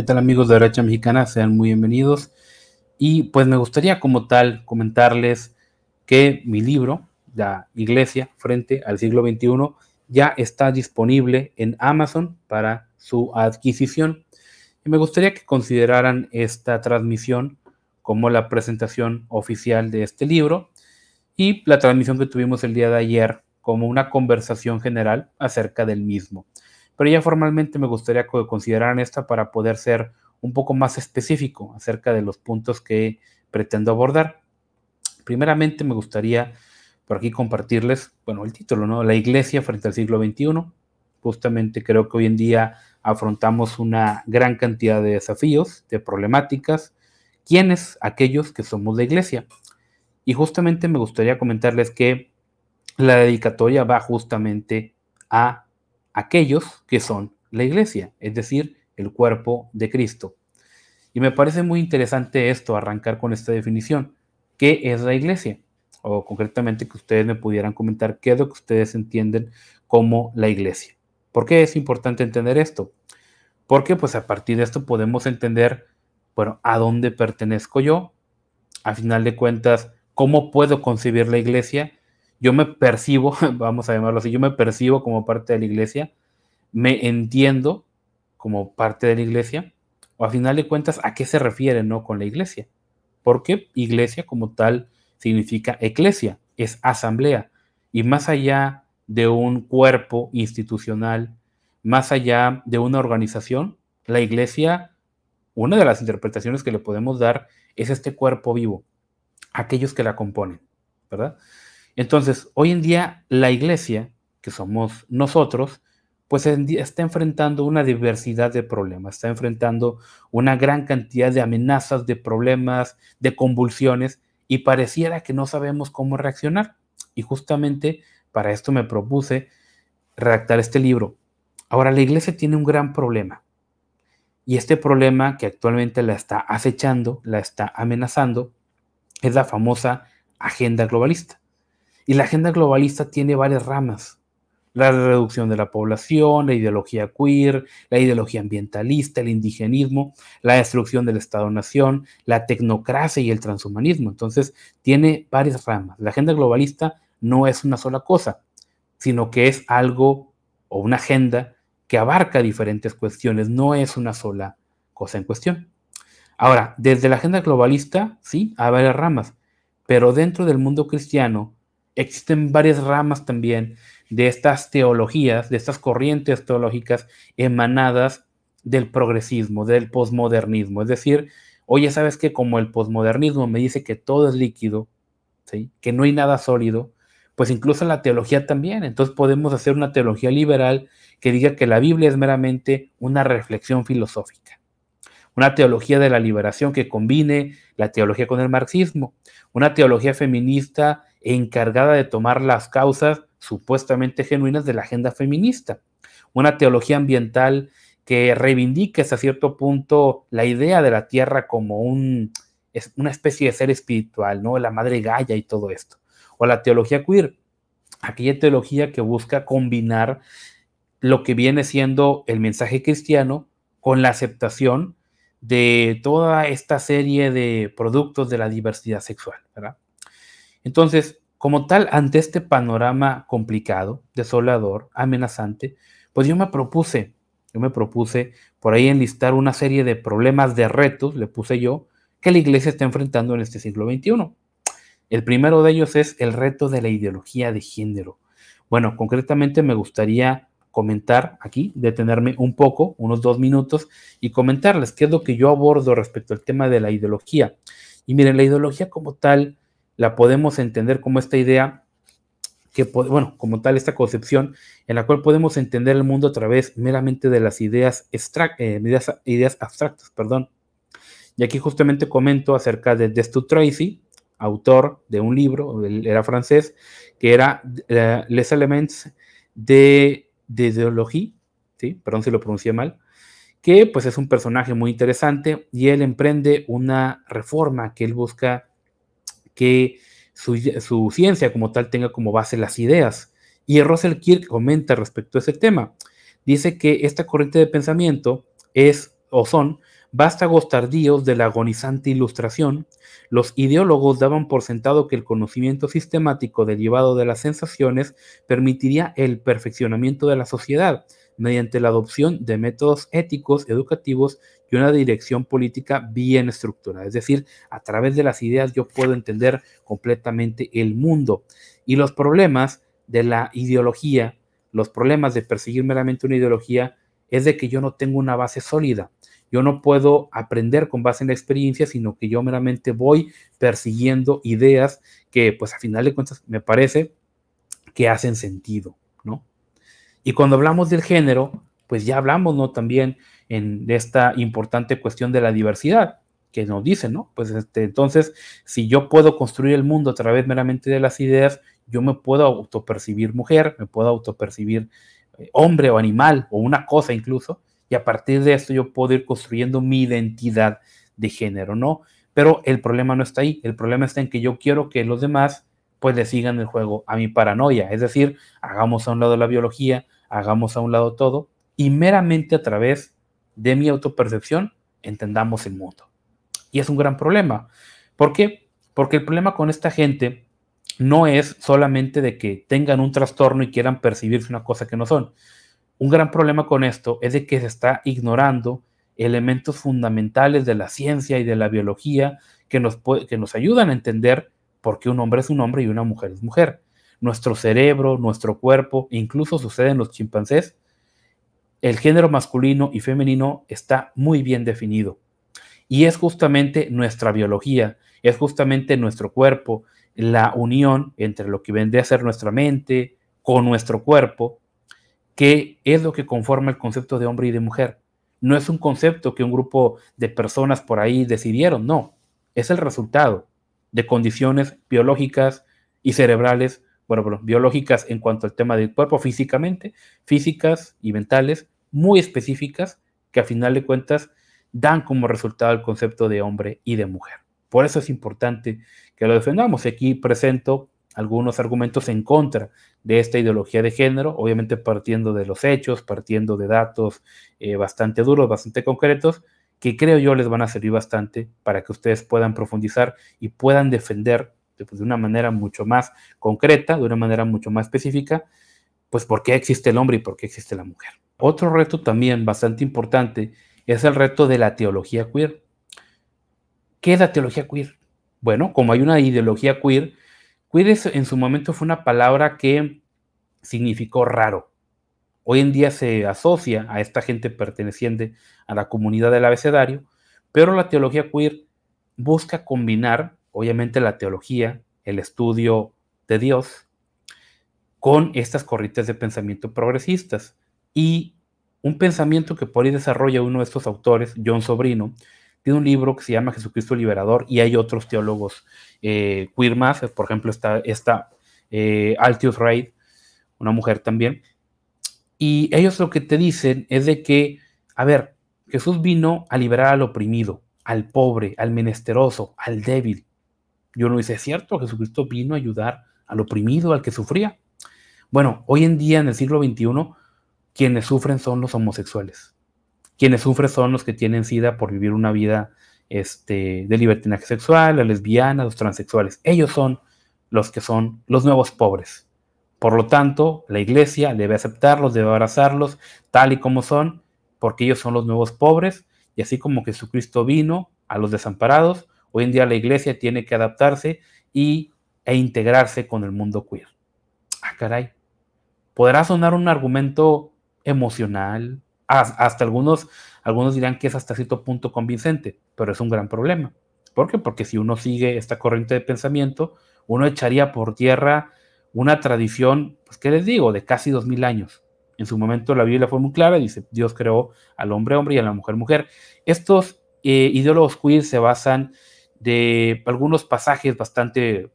¿Qué tal amigos de Derecha Mexicana? Sean muy bienvenidos. Y pues me gustaría como tal comentarles que mi libro, La Iglesia frente al siglo XXI, ya está disponible en Amazon para su adquisición. Y me gustaría que consideraran esta transmisión como la presentación oficial de este libro y la transmisión que tuvimos el día de ayer como una conversación general acerca del mismo pero ya formalmente me gustaría que consideraran esta para poder ser un poco más específico acerca de los puntos que pretendo abordar. Primeramente me gustaría por aquí compartirles, bueno, el título, ¿no? La iglesia frente al siglo XXI. Justamente creo que hoy en día afrontamos una gran cantidad de desafíos, de problemáticas. ¿Quiénes? Aquellos que somos la iglesia. Y justamente me gustaría comentarles que la dedicatoria va justamente a aquellos que son la iglesia, es decir, el cuerpo de Cristo. Y me parece muy interesante esto, arrancar con esta definición. ¿Qué es la iglesia? O concretamente que ustedes me pudieran comentar qué es lo que ustedes entienden como la iglesia. ¿Por qué es importante entender esto? Porque pues a partir de esto podemos entender, bueno, a dónde pertenezco yo, a final de cuentas, cómo puedo concebir la iglesia yo me percibo, vamos a llamarlo así, yo me percibo como parte de la iglesia, me entiendo como parte de la iglesia, o a final de cuentas, ¿a qué se refiere no con la iglesia? Porque iglesia como tal significa eclesia, es asamblea, y más allá de un cuerpo institucional, más allá de una organización, la iglesia, una de las interpretaciones que le podemos dar es este cuerpo vivo, aquellos que la componen, ¿verdad? Entonces, hoy en día la iglesia, que somos nosotros, pues está enfrentando una diversidad de problemas, está enfrentando una gran cantidad de amenazas, de problemas, de convulsiones, y pareciera que no sabemos cómo reaccionar. Y justamente para esto me propuse redactar este libro. Ahora, la iglesia tiene un gran problema, y este problema que actualmente la está acechando, la está amenazando, es la famosa agenda globalista. Y la agenda globalista tiene varias ramas. La reducción de la población, la ideología queer, la ideología ambientalista, el indigenismo, la destrucción del Estado-Nación, la tecnocracia y el transhumanismo. Entonces, tiene varias ramas. La agenda globalista no es una sola cosa, sino que es algo o una agenda que abarca diferentes cuestiones, no es una sola cosa en cuestión. Ahora, desde la agenda globalista, sí, hay varias ramas, pero dentro del mundo cristiano Existen varias ramas también de estas teologías, de estas corrientes teológicas emanadas del progresismo, del posmodernismo. Es decir, oye, ¿sabes que Como el posmodernismo me dice que todo es líquido, que no hay nada sólido, pues incluso la teología también. Entonces podemos hacer una teología liberal que diga que la Biblia es meramente una reflexión filosófica. Una teología de la liberación que combine la teología con el marxismo. Una teología feminista encargada de tomar las causas supuestamente genuinas de la agenda feminista. Una teología ambiental que reivindica hasta cierto punto la idea de la tierra como un, una especie de ser espiritual, ¿no? La madre gaya y todo esto. O la teología queer, aquella teología que busca combinar lo que viene siendo el mensaje cristiano con la aceptación de toda esta serie de productos de la diversidad sexual, ¿verdad? Entonces, como tal, ante este panorama complicado, desolador, amenazante, pues yo me propuse, yo me propuse por ahí enlistar una serie de problemas, de retos, le puse yo, que la iglesia está enfrentando en este siglo XXI. El primero de ellos es el reto de la ideología de género. Bueno, concretamente me gustaría comentar aquí, detenerme un poco, unos dos minutos, y comentarles qué es lo que yo abordo respecto al tema de la ideología. Y miren, la ideología como tal la podemos entender como esta idea que, bueno, como tal, esta concepción en la cual podemos entender el mundo a través meramente de las ideas, eh, ideas, abstractas, perdón. Y aquí justamente comento acerca de Destu Tracy, autor de un libro, era francés, que era eh, Les Elements de, de ¿sí? perdón si lo pronuncié mal, que pues es un personaje muy interesante y él emprende una reforma que él busca que su, ciencia como tal tenga como base las ideas. Y Russell Kirk comenta respecto a ese tema. Dice que esta corriente de pensamiento es o son vástagos tardíos de la agonizante ilustración, los ideólogos daban por sentado que el conocimiento sistemático derivado de las sensaciones permitiría el perfeccionamiento de la sociedad mediante la adopción de métodos éticos, educativos y una dirección política bien estructurada. Es decir, a través de las ideas yo puedo entender completamente el mundo y los problemas de la ideología, los problemas de perseguir meramente una ideología, es de que yo no tengo una base sólida. Yo no puedo aprender con base en la experiencia, sino que yo meramente voy persiguiendo ideas que, pues a final de cuentas, me parece que hacen sentido, ¿no? Y cuando hablamos del género, pues ya hablamos, ¿no? También en, esta importante cuestión de la diversidad que nos dicen, ¿no? Pues este, entonces, si yo puedo construir el mundo a través meramente de las ideas, yo me puedo autopercibir mujer, me puedo autopercibir eh, hombre o animal o una cosa incluso, y a partir de esto yo puedo ir construyendo mi identidad de género, ¿no? Pero el problema no está ahí, el problema está en que yo quiero que los demás pues le sigan el juego a mi paranoia, es decir, hagamos a un lado la biología, hagamos a un lado todo y meramente a través de mi autopercepción entendamos el mundo. Y es un gran problema. ¿Por qué? Porque el problema con esta gente no es solamente de que tengan un trastorno y quieran percibirse una cosa que no son, un gran problema con esto es de que se está ignorando elementos fundamentales de la ciencia y de la biología que nos, que nos ayudan a entender por qué un hombre es un hombre y una mujer es mujer. Nuestro cerebro, nuestro cuerpo, incluso sucede en los chimpancés, el género masculino y femenino está muy bien definido. Y es justamente nuestra biología, es justamente nuestro cuerpo, la unión entre lo que vende a ser nuestra mente con nuestro cuerpo, que es lo que conforma el concepto de hombre y de mujer. No es un concepto que un grupo de personas por ahí decidieron, no, es el resultado de condiciones biológicas y cerebrales, bueno, biológicas en cuanto al tema del cuerpo físicamente, físicas y mentales, muy específicas, que a final de cuentas dan como resultado el concepto de hombre y de mujer. Por eso es importante que lo defendamos. Aquí presento algunos argumentos en contra de esta ideología de género, obviamente partiendo de los hechos, partiendo de datos eh, bastante duros, bastante concretos, que creo yo les van a servir bastante para que ustedes puedan profundizar y puedan defender pues, de una manera mucho más concreta, de una manera mucho más específica, pues por qué existe el hombre y por qué existe la mujer. Otro reto también bastante importante es el reto de la teología queer. ¿Qué es la teología queer? Bueno, como hay una ideología queer, Queer en su momento fue una palabra que significó raro. Hoy en día se asocia a esta gente perteneciente a la comunidad del abecedario, pero la teología queer busca combinar, obviamente, la teología, el estudio de Dios, con estas corrientes de pensamiento progresistas. Y un pensamiento que por ahí desarrolla uno de estos autores, John Sobrino, tiene un libro que se llama Jesucristo Liberador y hay otros teólogos eh, queer más, eh, por ejemplo está, esta eh, Altius Reid, una mujer también, y ellos lo que te dicen es de que, a ver, Jesús vino a liberar al oprimido, al pobre, al menesteroso, al débil. Yo no hice cierto, Jesucristo vino a ayudar al oprimido, al que sufría. Bueno, hoy en día, en el siglo XXI, quienes sufren son los homosexuales. Quienes sufren son los que tienen SIDA por vivir una vida este, de libertinaje sexual, las lesbianas, los transexuales. Ellos son los que son los nuevos pobres. Por lo tanto, la iglesia debe aceptarlos, debe abrazarlos tal y como son, porque ellos son los nuevos pobres, y así como Jesucristo vino a los desamparados, hoy en día la iglesia tiene que adaptarse y, e integrarse con el mundo queer. Ah, caray. Podrá sonar un argumento emocional, hasta algunos, algunos dirán que es hasta cierto punto convincente, pero es un gran problema. ¿Por qué? Porque si uno sigue esta corriente de pensamiento, uno echaría por tierra una tradición, pues qué les digo, de casi dos mil años. En su momento la Biblia fue muy clara, dice, Dios creó al hombre hombre y a la mujer mujer. Estos eh, ideólogos queer se basan de algunos pasajes bastante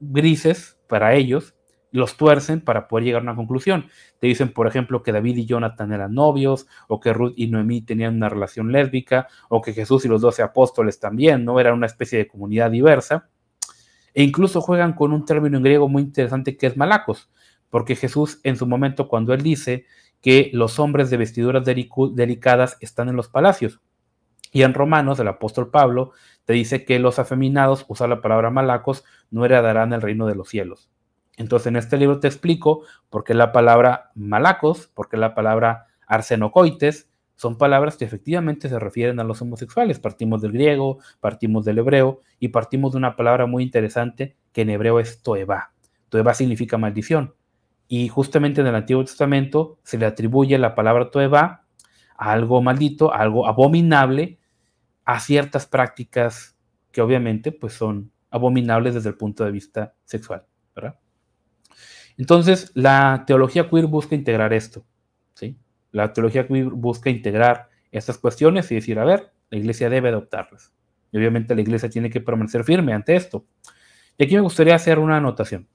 grises para ellos, los tuercen para poder llegar a una conclusión. Te dicen, por ejemplo, que David y Jonathan eran novios, o que Ruth y Noemí tenían una relación lésbica, o que Jesús y los doce apóstoles también, ¿no? Eran una especie de comunidad diversa. E incluso juegan con un término en griego muy interesante que es malacos, porque Jesús en su momento cuando él dice que los hombres de vestiduras delicadas están en los palacios, y en Romanos, el apóstol Pablo te dice que los afeminados, usar la palabra malacos, no heredarán el reino de los cielos. Entonces, en este libro te explico por qué la palabra malacos, por qué la palabra arsenocoites, son palabras que efectivamente se refieren a los homosexuales. Partimos del griego, partimos del hebreo y partimos de una palabra muy interesante que en hebreo es toeva. Toeva significa maldición. Y justamente en el Antiguo Testamento se le atribuye la palabra toeva a algo maldito, a algo abominable, a ciertas prácticas que obviamente pues son abominables desde el punto de vista sexual. Entonces, la teología queer busca integrar esto, ¿sí? La teología queer busca integrar estas cuestiones y decir, a ver, la iglesia debe adoptarlas. Y obviamente la iglesia tiene que permanecer firme ante esto. Y aquí me gustaría hacer una anotación.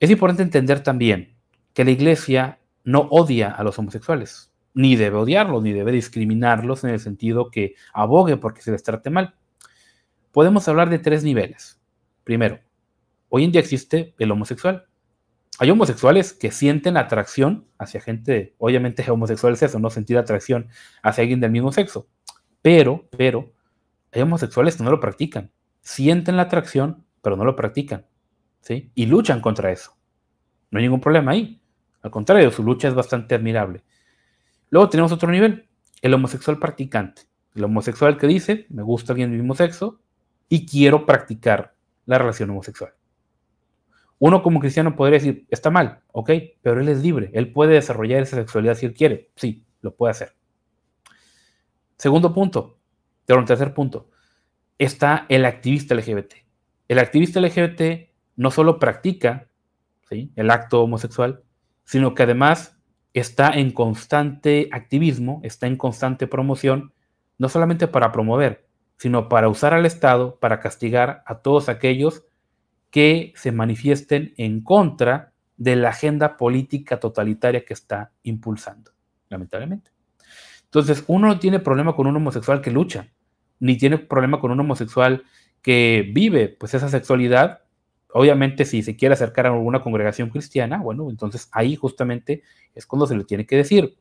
Es importante entender también que la iglesia no odia a los homosexuales, ni debe odiarlos, ni debe discriminarlos en el sentido que abogue porque se les trate mal. Podemos hablar de tres niveles. Primero, hoy en día existe el homosexual, hay homosexuales que sienten atracción hacia gente, obviamente homosexual es eso, no sentir atracción hacia alguien del mismo sexo, pero, pero, hay homosexuales que no lo practican, sienten la atracción, pero no lo practican, ¿sí? Y luchan contra eso. No hay ningún problema ahí. Al contrario, su lucha es bastante admirable. Luego tenemos otro nivel, el homosexual practicante. El homosexual que dice, me gusta alguien del mismo sexo y quiero practicar la relación homosexual. Uno como cristiano podría decir, está mal, ok, pero él es libre, él puede desarrollar esa sexualidad si él quiere, sí, lo puede hacer. Segundo punto, pero tercer punto, está el activista LGBT. El activista LGBT no solo practica el acto homosexual, sino que además está en constante activismo, está en constante promoción, no solamente para promover, sino para usar al Estado para castigar a todos aquellos que se manifiesten en contra de la agenda política totalitaria que está impulsando, lamentablemente. Entonces, uno no tiene problema con un homosexual que lucha, ni tiene problema con un homosexual que vive pues esa sexualidad. Obviamente, si se quiere acercar a alguna congregación cristiana, bueno, entonces ahí justamente es cuando se le tiene que decir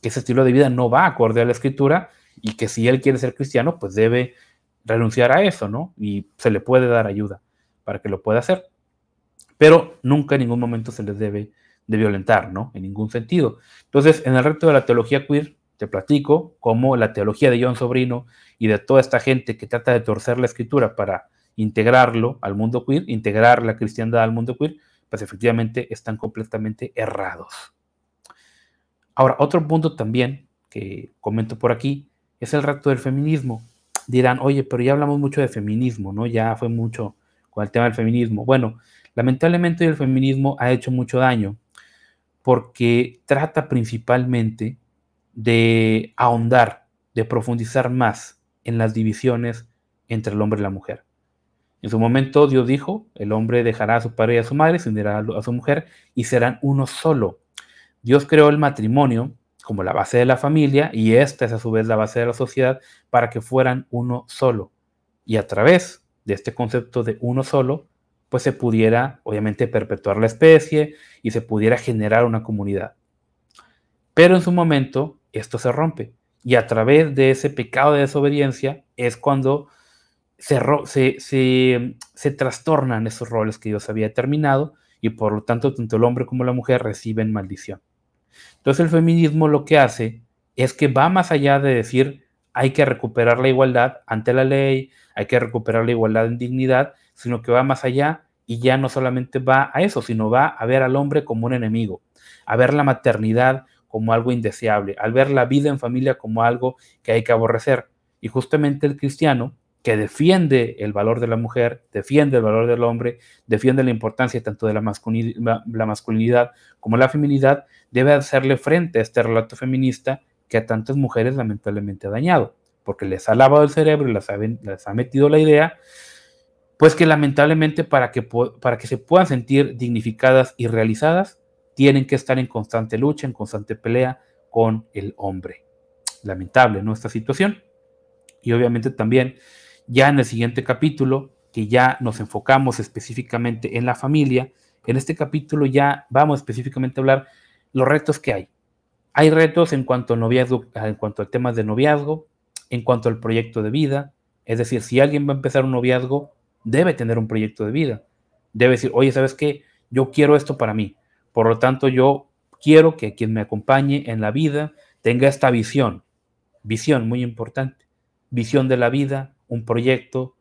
que ese estilo de vida no va acorde a la escritura y que si él quiere ser cristiano, pues debe renunciar a eso, ¿no? Y se le puede dar ayuda para que lo pueda hacer. Pero nunca en ningún momento se les debe de violentar, ¿no? En ningún sentido. Entonces, en el reto de la teología queer, te platico cómo la teología de John Sobrino y de toda esta gente que trata de torcer la escritura para integrarlo al mundo queer, integrar la cristiandad al mundo queer, pues efectivamente están completamente errados. Ahora, otro punto también que comento por aquí es el reto del feminismo. Dirán, oye, pero ya hablamos mucho de feminismo, ¿no? Ya fue mucho con el tema del feminismo. Bueno, lamentablemente el feminismo ha hecho mucho daño porque trata principalmente de ahondar, de profundizar más en las divisiones entre el hombre y la mujer. En su momento Dios dijo, el hombre dejará a su padre y a su madre, se unirá a su mujer y serán uno solo. Dios creó el matrimonio como la base de la familia y esta es a su vez la base de la sociedad para que fueran uno solo. Y a través de este concepto de uno solo, pues se pudiera obviamente perpetuar la especie y se pudiera generar una comunidad. Pero en su momento esto se rompe y a través de ese pecado de desobediencia es cuando se, se, trastornan esos roles que Dios había determinado y por lo tanto tanto el hombre como la mujer reciben maldición. Entonces el feminismo lo que hace es que va más allá de decir hay que recuperar la igualdad ante la ley, hay que recuperar la igualdad en dignidad, sino que va más allá y ya no solamente va a eso, sino va a ver al hombre como un enemigo, a ver la maternidad como algo indeseable, al ver la vida en familia como algo que hay que aborrecer. Y justamente el cristiano, que defiende el valor de la mujer, defiende el valor del hombre, defiende la importancia tanto de la masculinidad, la masculinidad como la feminidad, debe hacerle frente a este relato feminista que a tantas mujeres lamentablemente ha dañado porque les ha lavado el cerebro y les ha, metido la idea, pues que lamentablemente para que, para que se puedan sentir dignificadas y realizadas, tienen que estar en constante lucha, en constante pelea con el hombre. Lamentable, nuestra situación. Y obviamente también, ya en el siguiente capítulo, que ya nos enfocamos específicamente en la familia, en este capítulo ya vamos específicamente a hablar los retos que hay. Hay retos en cuanto, al noviazgo, en cuanto de noviazgo, en cuanto al proyecto de vida. Es decir, si alguien va a empezar un noviazgo, debe tener un proyecto de vida. Debe decir, oye, ¿sabes qué? Yo quiero esto para mí. Por lo tanto, yo quiero que quien me acompañe en la vida tenga esta visión. Visión, muy importante. Visión de la vida, un proyecto,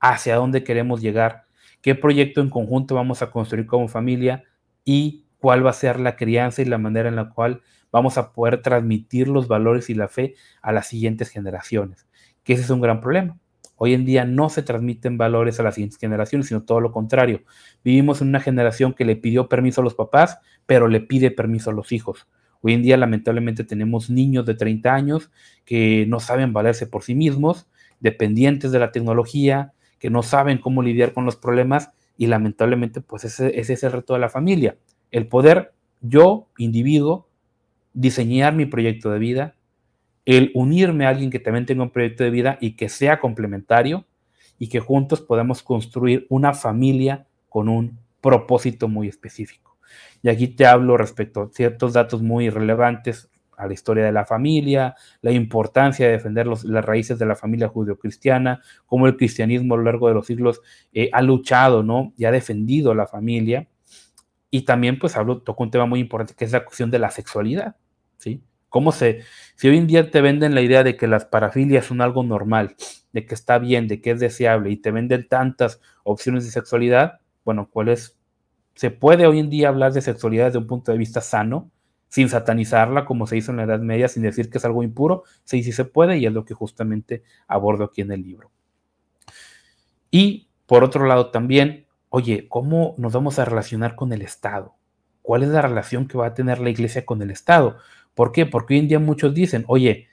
hacia dónde queremos llegar, qué proyecto en conjunto vamos a construir como familia y cuál va a ser la crianza y la manera en la cual vamos a poder transmitir los valores y la fe a las siguientes generaciones, que ese es un gran problema. Hoy en día no se transmiten valores a las siguientes generaciones, sino todo lo contrario. Vivimos en una generación que le pidió permiso a los papás, pero le pide permiso a los hijos. Hoy en día lamentablemente tenemos niños de 30 años que no saben valerse por sí mismos, dependientes de la tecnología, que no saben cómo lidiar con los problemas y lamentablemente pues ese, ese es el reto de la familia. El poder yo, individuo, diseñar mi proyecto de vida, el unirme a alguien que también tenga un proyecto de vida y que sea complementario y que juntos podamos construir una familia con un propósito muy específico. Y aquí te hablo respecto a ciertos datos muy relevantes a la historia de la familia, la importancia de defender los, las raíces de la familia judio-cristiana, cómo el cristianismo a lo largo de los siglos eh, ha luchado, ¿no? Y ha defendido la familia. Y también, pues, hablo, toco un tema muy importante que es la cuestión de la sexualidad. ¿sí? ¿Cómo se, si hoy en día te venden la idea de que las parafilias son algo normal, de que está bien, de que es deseable y te venden tantas opciones de sexualidad, bueno, ¿cuál es? ¿Se puede hoy en día hablar de sexualidad desde un punto de vista sano, sin satanizarla como se hizo en la Edad Media, sin decir que es algo impuro? Sí, sí se puede y es lo que justamente abordo aquí en el libro. Y por otro lado también, oye, ¿cómo nos vamos a relacionar con el Estado? ¿Cuál es la relación que va a tener la iglesia con el Estado? ¿Por qué? Porque hoy en día muchos dicen, oye,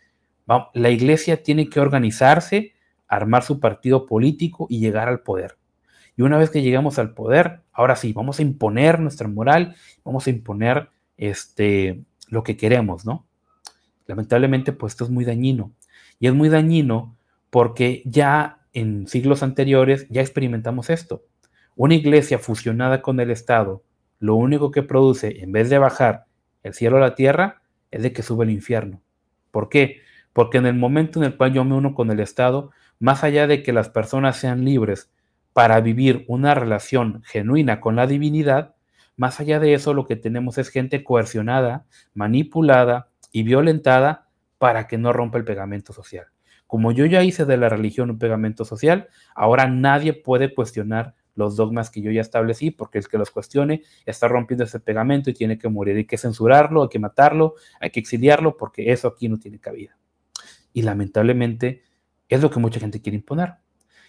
la iglesia tiene que organizarse, armar su partido político y llegar al poder. Y una vez que llegamos al poder, ahora sí, vamos a imponer nuestra moral, vamos a imponer este, lo que queremos, ¿no? Lamentablemente, pues esto es muy dañino. Y es muy dañino porque ya en siglos anteriores ya experimentamos esto. Una iglesia fusionada con el Estado, lo único que produce, en vez de bajar el cielo a la tierra, es de que sube el infierno. ¿Por qué? Porque en el momento en el cual yo me uno con el Estado, más allá de que las personas sean libres para vivir una relación genuina con la divinidad, más allá de eso lo que tenemos es gente coercionada, manipulada y violentada para que no rompa el pegamento social. Como yo ya hice de la religión un pegamento social, ahora nadie puede cuestionar los dogmas que yo ya establecí, porque el que los cuestione está rompiendo ese pegamento y tiene que morir. Hay que censurarlo, hay que matarlo, hay que exiliarlo, porque eso aquí no tiene cabida. Y lamentablemente es lo que mucha gente quiere imponer.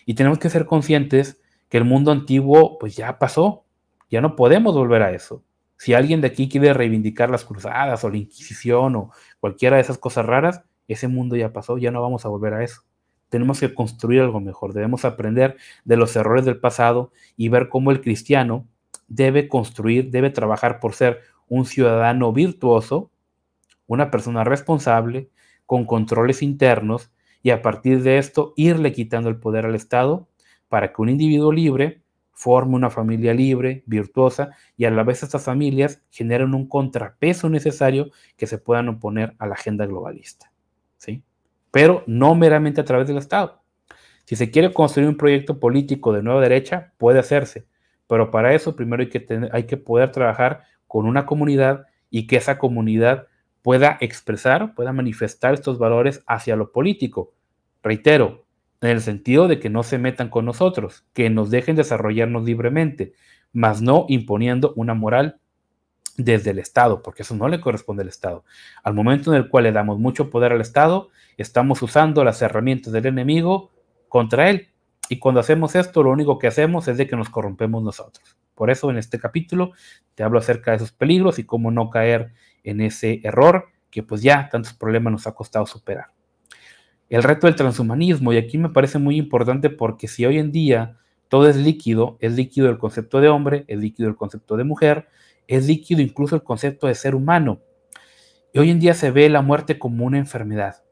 Y tenemos que ser conscientes que el mundo antiguo pues ya pasó, ya no podemos volver a eso. Si alguien de aquí quiere reivindicar las cruzadas o la Inquisición o cualquiera de esas cosas raras, ese mundo ya pasó, ya no vamos a volver a eso. Tenemos que construir algo mejor. Debemos aprender de los errores del pasado y ver cómo el cristiano debe construir, debe trabajar por ser un ciudadano virtuoso, una persona responsable, con controles internos y a partir de esto irle quitando el poder al Estado para que un individuo libre forme una familia libre, virtuosa y a la vez estas familias generen un contrapeso necesario que se puedan oponer a la agenda globalista. ¿Sí? pero no meramente a través del Estado. Si se quiere construir un proyecto político de nueva derecha, puede hacerse, pero para eso primero hay que, hay que poder trabajar con una comunidad y que esa comunidad pueda expresar, pueda manifestar estos valores hacia lo político. Reitero, en el sentido de que no se metan con nosotros, que nos dejen desarrollarnos libremente, mas no imponiendo una moral desde el Estado, porque eso no le corresponde al Estado. Al momento en el cual le damos mucho poder al Estado, estamos usando las herramientas del enemigo contra él. Y cuando hacemos esto, lo único que hacemos es de que nos corrompemos nosotros. Por eso en este capítulo te hablo acerca de esos peligros y cómo no caer en ese error que pues ya tantos problemas nos ha costado superar. El reto del transhumanismo, y aquí me parece muy importante porque si hoy en día todo es líquido, es líquido el concepto de hombre, es líquido el concepto de mujer, es líquido incluso el concepto de ser humano. Y hoy en día se ve la muerte como una enfermedad.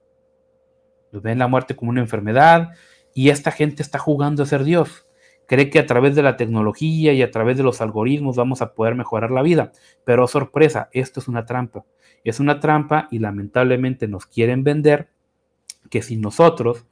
Ven la muerte como una enfermedad y esta gente está jugando a ser Dios. Cree que a través de la tecnología y a través de los algoritmos vamos a poder mejorar la vida. Pero oh, sorpresa, esto es una trampa. Es una trampa y lamentablemente nos quieren vender que si nosotros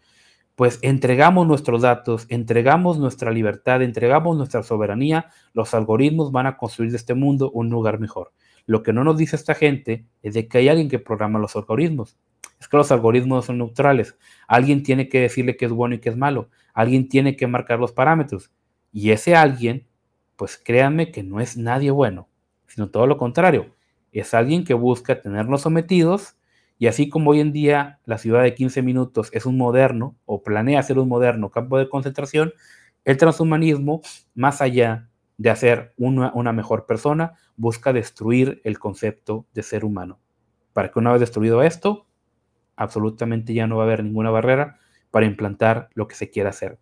pues entregamos nuestros datos, entregamos nuestra libertad, entregamos nuestra soberanía, los algoritmos van a construir de este mundo un lugar mejor. Lo que no nos dice esta gente es de que hay alguien que programa los algoritmos. Es que los algoritmos son neutrales. Alguien tiene que decirle qué es bueno y qué es malo. Alguien tiene que marcar los parámetros. Y ese alguien, pues créanme que no es nadie bueno, sino todo lo contrario. Es alguien que busca tenernos sometidos y así como hoy en día la ciudad de 15 minutos es un moderno o planea ser un moderno campo de concentración, el transhumanismo, más allá de hacer una, mejor persona, busca destruir el concepto de ser humano. Para que una vez destruido esto, absolutamente ya no va a haber ninguna barrera para implantar lo que se quiera hacer.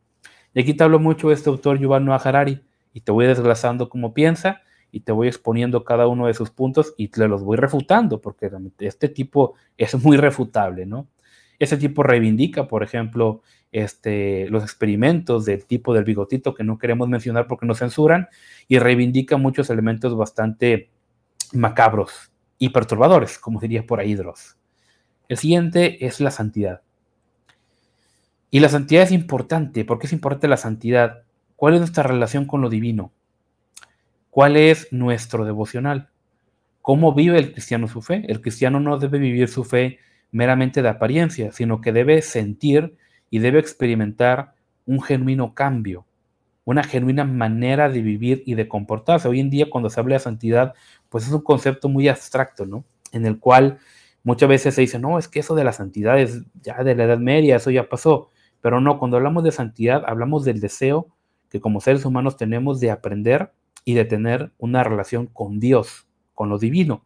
Y aquí te hablo mucho de este autor Yuval Noah Harari y te voy desglosando cómo piensa y te voy exponiendo cada uno de sus puntos y te los voy refutando, porque este tipo es muy refutable, ¿no? Ese tipo reivindica, por ejemplo, este, los experimentos del tipo del bigotito que no queremos mencionar porque nos censuran y reivindica muchos elementos bastante macabros y perturbadores, como diría por ahí Dross. El siguiente es la santidad. Y la santidad es importante. ¿Por qué es importante la santidad? ¿Cuál es nuestra relación con lo divino? ¿Cuál es nuestro devocional? ¿Cómo vive el cristiano su fe? El cristiano no debe vivir su fe meramente de apariencia, sino que debe sentir y debe experimentar un genuino cambio, una genuina manera de vivir y de comportarse. Hoy en día cuando se habla de santidad, pues es un concepto muy abstracto, ¿no? En el cual muchas veces se dice, no, es que eso de la santidad es ya de la Edad Media, eso ya pasó. Pero no, cuando hablamos de santidad, hablamos del deseo que como seres humanos tenemos de aprender y de tener una relación con Dios, con lo divino.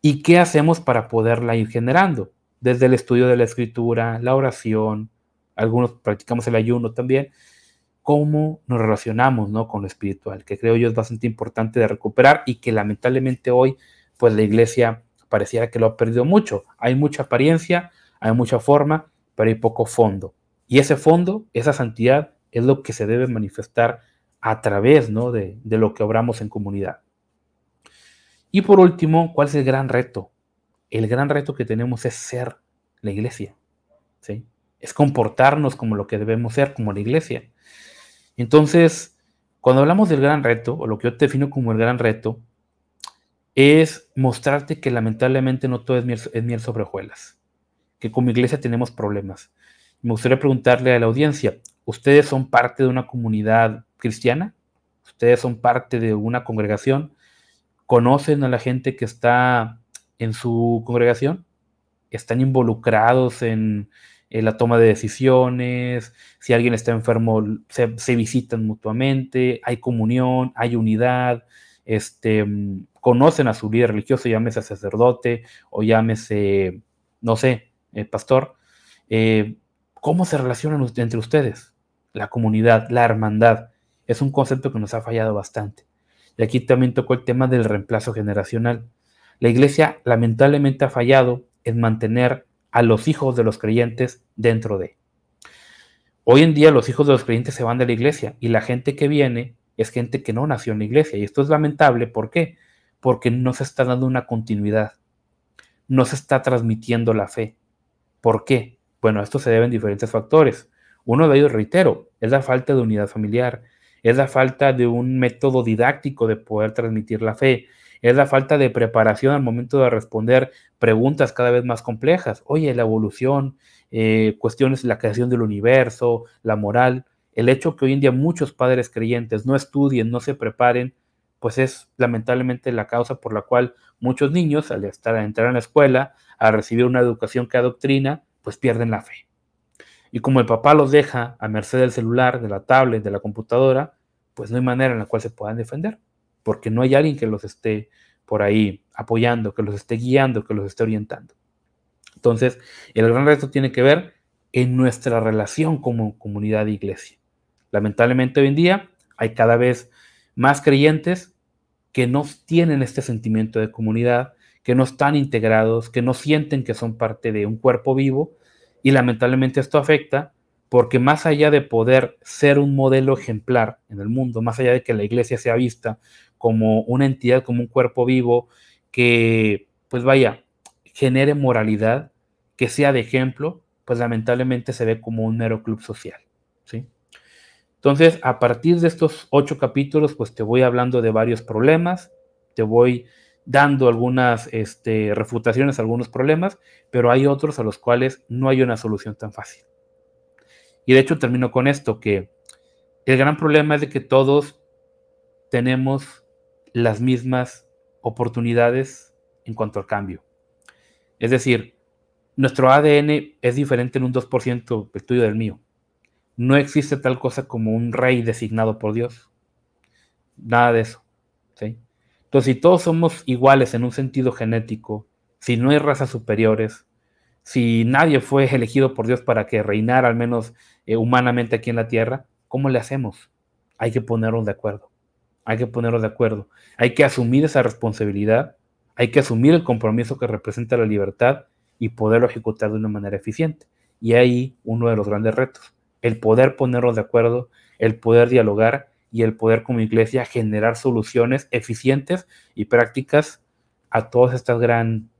¿Y qué hacemos para poderla ir generando? Desde el estudio de la escritura, la oración, algunos practicamos el ayuno también, cómo nos relacionamos ¿no? con lo espiritual, que creo yo es bastante importante de recuperar y que lamentablemente hoy pues la iglesia pareciera que lo ha perdido mucho. Hay mucha apariencia, hay mucha forma, pero hay poco fondo. Y ese fondo, esa santidad, es lo que se debe manifestar a través ¿no? de, de lo que obramos en comunidad. Y por último, ¿cuál es el gran reto? El gran reto que tenemos es ser la iglesia, ¿sí? Es comportarnos como lo que debemos ser, como la iglesia. Entonces, cuando hablamos del gran reto, o lo que yo defino como el gran reto, es mostrarte que lamentablemente no todo es miel, es miel sobre hojuelas, que como iglesia tenemos problemas. Me gustaría preguntarle a la audiencia, ¿ustedes son parte de una comunidad cristiana, ustedes son parte de una congregación, conocen a la gente que está en su congregación, están involucrados en, la toma de decisiones, si alguien está enfermo, se, visitan mutuamente, hay comunión, hay unidad, este, conocen a su líder religioso, llámese sacerdote o llámese, no sé, eh, pastor. Eh, ¿Cómo se relacionan entre ustedes? La comunidad, la hermandad es un concepto que nos ha fallado bastante. Y aquí también tocó el tema del reemplazo generacional. La iglesia lamentablemente ha fallado en mantener a los hijos de los creyentes dentro de. Hoy en día los hijos de los creyentes se van de la iglesia y la gente que viene es gente que no nació en la iglesia. Y esto es lamentable. ¿Por qué? Porque no se está dando una continuidad. No se está transmitiendo la fe. ¿Por qué? Bueno, esto se debe diferentes factores. Uno de ellos, reitero, es la falta de unidad familiar es la falta de un método didáctico de poder transmitir la fe, es la falta de preparación al momento de responder preguntas cada vez más complejas. Oye, la evolución, eh, cuestiones de la creación del universo, la moral, el hecho que hoy en día muchos padres creyentes no estudien, no se preparen, pues es lamentablemente la causa por la cual muchos niños al estar a entrar en la escuela, a recibir una educación que adoctrina, pues pierden la fe. Y como el papá los deja a merced del celular, de la tablet, de la computadora, pues no hay manera en la cual se puedan defender, porque no hay alguien que los esté por ahí apoyando, que los esté guiando, que los esté orientando. Entonces, el gran reto tiene que ver en nuestra relación como comunidad de iglesia. Lamentablemente hoy en día hay cada vez más creyentes que no tienen este sentimiento de comunidad, que no están integrados, que no sienten que son parte de un cuerpo vivo y lamentablemente esto afecta porque más allá de poder ser un modelo ejemplar en el mundo, más allá de que la iglesia sea vista como una entidad, como un cuerpo vivo, que, pues vaya, genere moralidad, que sea de ejemplo, pues lamentablemente se ve como un mero club social, ¿sí? Entonces, a partir de estos ocho capítulos, pues te voy hablando de varios problemas, te voy dando algunas este, refutaciones a algunos problemas, pero hay otros a los cuales no hay una solución tan fácil. Y de hecho termino con esto, que el gran problema es de que todos tenemos las mismas oportunidades en cuanto al cambio. Es decir, nuestro ADN es diferente en un 2% el tuyo del mío. No existe tal cosa como un rey designado por Dios. Nada de eso. Entonces, si todos somos iguales en un sentido genético, si no hay razas superiores, si nadie fue elegido por Dios para que reinara al menos eh, humanamente aquí en la tierra, ¿cómo le hacemos? Hay que ponernos de acuerdo. Hay que ponernos de acuerdo. Hay que asumir esa responsabilidad. Hay que asumir el compromiso que representa la libertad y poderlo ejecutar de una manera eficiente. Y ahí uno de los grandes retos, el poder ponernos de acuerdo, el poder dialogar y el poder como iglesia generar soluciones eficientes y prácticas a todas estas,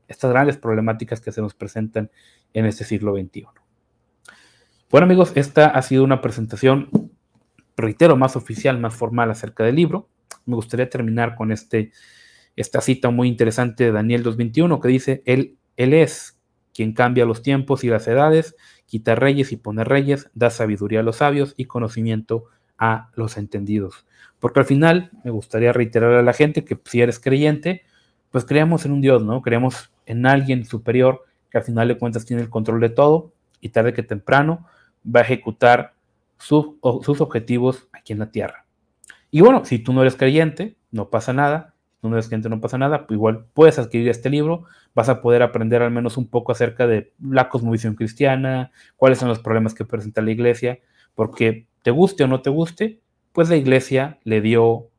estas grandes problemáticas que se nos presentan en este siglo XXI. Bueno amigos, esta ha sido una presentación, reitero, más oficial, más formal acerca del libro. Me gustaría terminar con este, esta cita muy interesante de Daniel 2.21 que dice, él, él es quien cambia los tiempos y las edades, quita reyes y pone reyes, da sabiduría a los sabios y conocimiento a los entendidos. Porque al final, me gustaría reiterar a la gente que si eres creyente, pues creamos en un Dios, ¿no? Creemos en alguien superior que al final de cuentas tiene el control de todo y tarde que temprano va a ejecutar sus, sus objetivos aquí en la tierra. Y bueno, si tú no eres creyente, no pasa nada. Si tú no eres creyente, no pasa nada. Pues igual puedes adquirir este libro, vas a poder aprender al menos un poco acerca de la cosmovisión cristiana, cuáles son los problemas que presenta la iglesia, porque te guste o no te guste, pues la iglesia le dio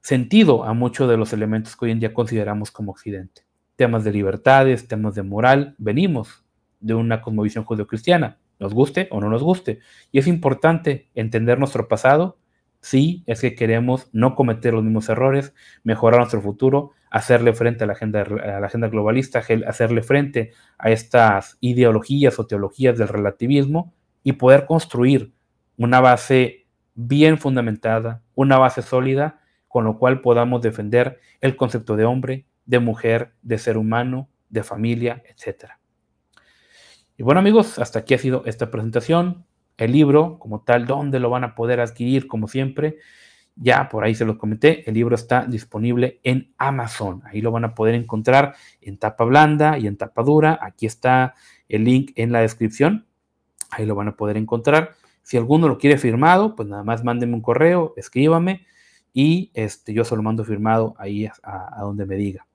sentido a muchos de los elementos que hoy en día consideramos como Occidente. Temas de libertades, temas de moral, venimos de una cosmovisión judio-cristiana, nos guste o no nos guste. Y es importante entender nuestro pasado si es que queremos no cometer los mismos errores, mejorar nuestro futuro, hacerle frente a la agenda, a la agenda globalista, hacerle frente a estas ideologías o teologías del relativismo y poder construir una base bien fundamentada, una base sólida, con lo cual podamos defender el concepto de hombre, de mujer, de ser humano, de familia, etcétera. Y bueno amigos, hasta aquí ha sido esta presentación. El libro, como tal, ¿dónde lo van a poder adquirir? Como siempre, ya por ahí se los comenté, el libro está disponible en Amazon. Ahí lo van a poder encontrar en tapa blanda y en tapa dura. Aquí está el link en la descripción. Ahí lo van a poder encontrar. Si alguno lo quiere firmado, pues nada más mándeme un correo, escríbame y este, yo se lo mando firmado ahí a, donde me diga.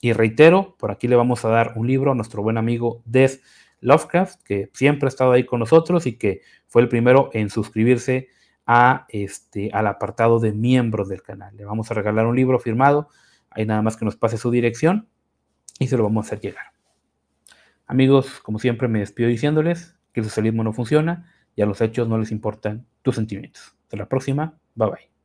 Y reitero, por aquí le vamos a dar un libro a nuestro buen amigo Des Lovecraft, que siempre ha estado ahí con nosotros y que fue el primero en suscribirse a este, al apartado de miembros del canal. Le vamos a regalar un libro firmado, ahí nada más que nos pase su dirección y se lo vamos a hacer llegar. Amigos, como siempre me despido diciéndoles que el socialismo no funciona y a los hechos no les importan tus sentimientos. Hasta la próxima. Bye bye.